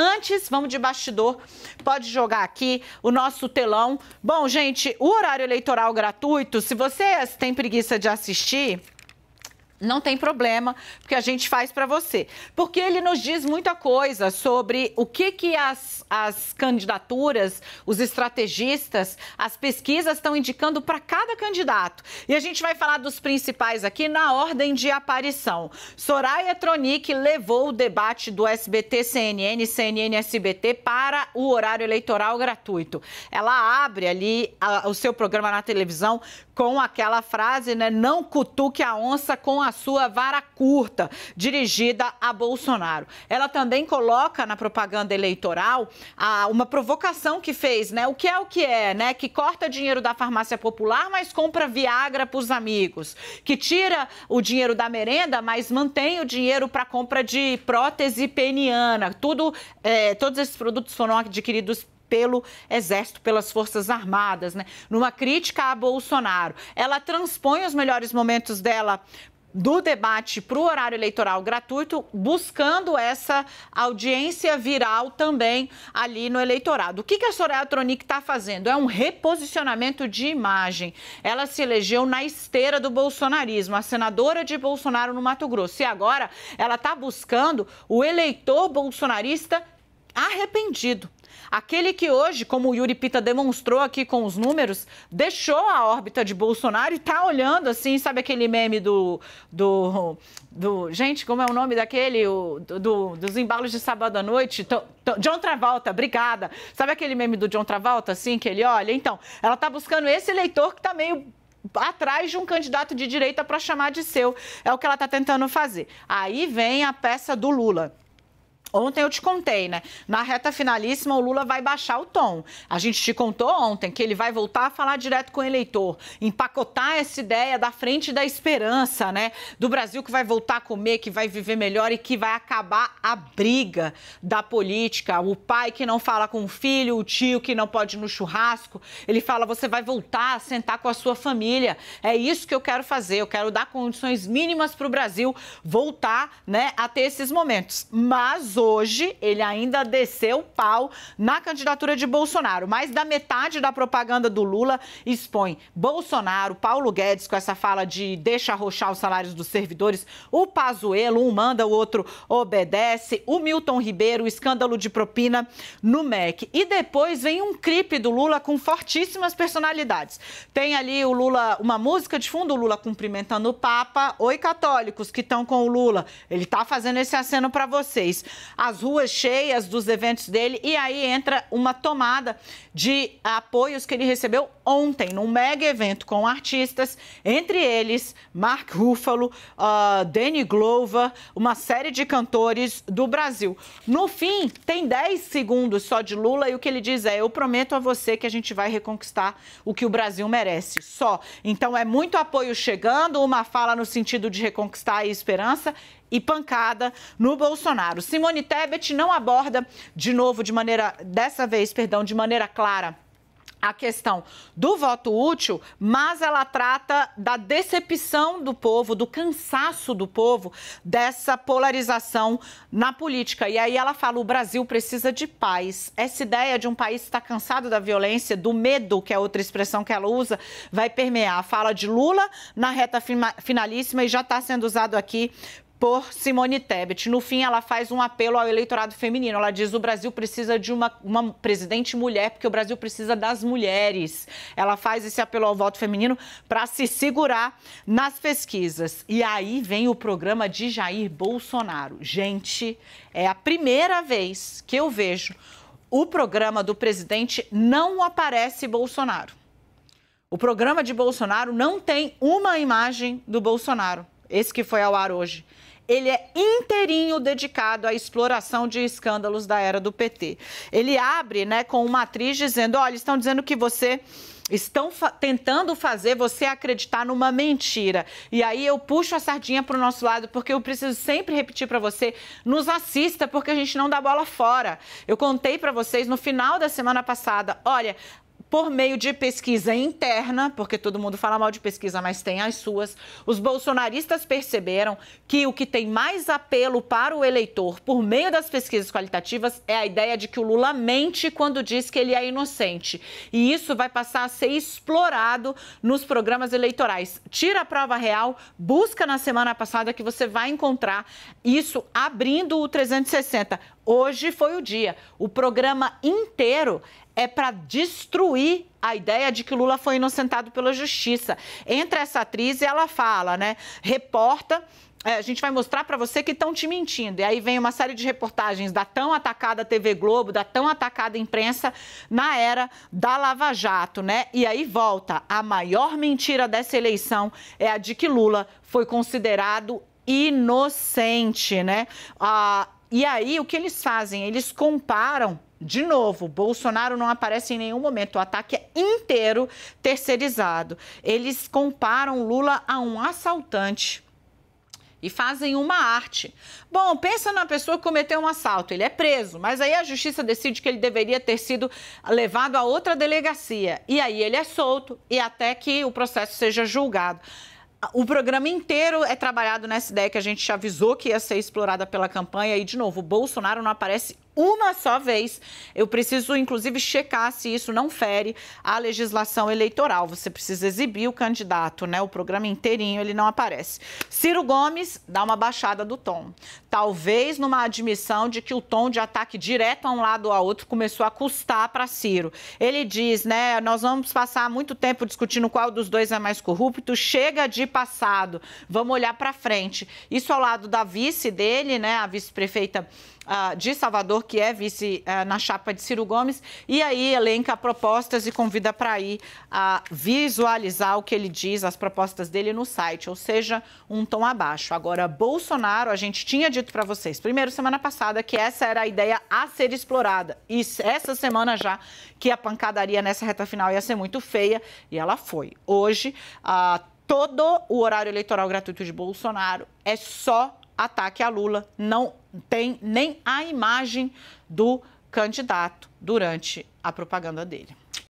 Antes, vamos de bastidor, pode jogar aqui o nosso telão. Bom, gente, o horário eleitoral gratuito, se vocês têm preguiça de assistir, não tem problema, porque a gente faz para você. Porque ele nos diz muita coisa sobre o que, que as, as candidaturas, os estrategistas, as pesquisas estão indicando para cada candidato. E a gente vai falar dos principais aqui na ordem de aparição. Soraya Tronic levou o debate do SBT-CNN, CNN-SBT para o horário eleitoral gratuito. Ela abre ali a, o seu programa na televisão com aquela frase, né? Não cutuque a onça com a sua vara curta, dirigida a Bolsonaro. Ela também coloca na propaganda eleitoral a, uma provocação que fez, né? O que é o que é, né? Que corta dinheiro da farmácia popular, mas compra Viagra para os amigos. Que tira o dinheiro da merenda, mas mantém o dinheiro para compra de prótese peniana. Tudo, é, todos esses produtos foram adquiridos pelo Exército, pelas Forças Armadas, né? Numa crítica a Bolsonaro. Ela transpõe os melhores momentos dela do debate para o horário eleitoral gratuito, buscando essa audiência viral também ali no eleitorado. O que, que a Soraya Tronic está fazendo? É um reposicionamento de imagem. Ela se elegeu na esteira do bolsonarismo, a senadora de Bolsonaro no Mato Grosso. E agora ela está buscando o eleitor bolsonarista arrependido Aquele que hoje, como o Yuri Pita demonstrou aqui com os números, deixou a órbita de Bolsonaro e tá olhando assim, sabe aquele meme do. do, do gente, como é o nome daquele? O, do, dos embalos de sábado à noite? John Travolta, obrigada. Sabe aquele meme do John Travolta, assim, que ele olha? Então, ela tá buscando esse eleitor que tá meio atrás de um candidato de direita para chamar de seu. É o que ela está tentando fazer. Aí vem a peça do Lula. Ontem eu te contei, né? Na reta finalíssima, o Lula vai baixar o tom. A gente te contou ontem que ele vai voltar a falar direto com o eleitor, empacotar essa ideia da frente da esperança, né? Do Brasil que vai voltar a comer, que vai viver melhor e que vai acabar a briga da política. O pai que não fala com o filho, o tio que não pode ir no churrasco. Ele fala: você vai voltar a sentar com a sua família. É isso que eu quero fazer. Eu quero dar condições mínimas para o Brasil voltar, né, a ter esses momentos. Mas hoje ele ainda desceu pau na candidatura de Bolsonaro. Mais da metade da propaganda do Lula expõe Bolsonaro, Paulo Guedes com essa fala de deixa arrochar os salários dos servidores, o Pazuello, um manda, o outro obedece, o Milton Ribeiro, o escândalo de propina no MEC. E depois vem um clipe do Lula com fortíssimas personalidades. Tem ali o Lula, uma música de fundo, o Lula cumprimentando o Papa. Oi, católicos que estão com o Lula. Ele está fazendo esse aceno para vocês as ruas cheias dos eventos dele e aí entra uma tomada de apoios que ele recebeu ontem num mega evento com artistas, entre eles Mark Ruffalo, uh, Danny Glover, uma série de cantores do Brasil. No fim, tem 10 segundos só de Lula e o que ele diz é: Eu prometo a você que a gente vai reconquistar o que o Brasil merece. Só. Então é muito apoio chegando, uma fala no sentido de reconquistar a esperança e pancada no Bolsonaro. Simone Simone Tebet não aborda de novo de maneira dessa vez, perdão, de maneira clara a questão do voto útil, mas ela trata da decepção do povo, do cansaço do povo dessa polarização na política. E aí ela fala: o Brasil precisa de paz. Essa ideia de um país estar cansado da violência, do medo, que é outra expressão que ela usa, vai permear a fala de Lula na reta finalíssima e já está sendo usado aqui por Simone Tebet. No fim, ela faz um apelo ao eleitorado feminino. Ela diz: o Brasil precisa de uma, uma presidente mulher, porque o Brasil precisa das mulheres. Ela faz esse apelo ao voto feminino para se segurar nas pesquisas. E aí vem o programa de Jair Bolsonaro. Gente, é a primeira vez que eu vejo o programa do presidente não aparece Bolsonaro. O programa de Bolsonaro não tem uma imagem do Bolsonaro. Esse que foi ao ar hoje ele é inteirinho dedicado à exploração de escândalos da era do PT. Ele abre né, com uma atriz dizendo: olha, estão dizendo que você estão fa tentando fazer você acreditar numa mentira. E aí eu puxo a sardinha para o nosso lado, porque eu preciso sempre repetir para você, nos assista, porque a gente não dá bola fora. Eu contei para vocês no final da semana passada, olha, por meio de pesquisa interna, porque todo mundo fala mal de pesquisa, mas tem as suas. Os bolsonaristas perceberam que o que tem mais apelo para o eleitor por meio das pesquisas qualitativas é a ideia de que o Lula mente quando diz que ele é inocente. E isso vai passar a ser explorado nos programas eleitorais. Tira a prova real, busca na semana passada que você vai encontrar isso abrindo o 360 Hoje foi o dia. O programa inteiro é para destruir a ideia de que Lula foi inocentado pela justiça. Entra essa atriz e ela fala, né? Reporta é, a gente vai mostrar para você que estão te mentindo. E aí vem uma série de reportagens da tão atacada TV Globo, da tão atacada imprensa na era da Lava Jato, né? E aí volta. A maior mentira dessa eleição é a de que Lula foi considerado inocente, né? Ah, e aí, o que eles fazem? Eles comparam de novo, Bolsonaro não aparece em nenhum momento. O ataque é inteiro terceirizado. Eles comparam Lula a um assaltante e fazem uma arte. Bom, pensa na pessoa que cometeu um assalto, ele é preso, mas aí a justiça decide que ele deveria ter sido levado a outra delegacia e aí ele é solto e até que o processo seja julgado o programa inteiro é trabalhado nessa ideia que a gente já avisou que ia ser explorada pela campanha. E, de novo, o Bolsonaro não aparece uma só vez. Eu preciso, inclusive, checar se isso não fere a legislação eleitoral. Você precisa exibir o candidato, né? O programa inteirinho, ele não aparece. Ciro Gomes dá uma baixada do tom. Talvez numa admissão de que o tom de ataque direto a um lado ou a outro começou a custar para Ciro. Ele diz, né? Nós vamos passar muito tempo discutindo qual dos dois é mais corrupto. Chega de passado. Vamos olhar para frente. Isso ao lado da vice dele, né? A vice-prefeita ah, de Salvador, que é vice ah, na chapa de Ciro Gomes, e aí elenca propostas e convida para ir a ah, visualizar o que ele diz, as propostas dele no site, ou seja, um tom abaixo. Agora, Bolsonaro, a gente tinha dito para vocês, primeiro semana passada, que essa era a ideia a ser explorada. E essa semana já que a pancadaria nessa reta final ia ser muito feia, e ela foi. Hoje, a todo o horário eleitoral gratuito de Bolsonaro é só ataque a Lula, não tem nem a imagem do candidato durante a propaganda dele.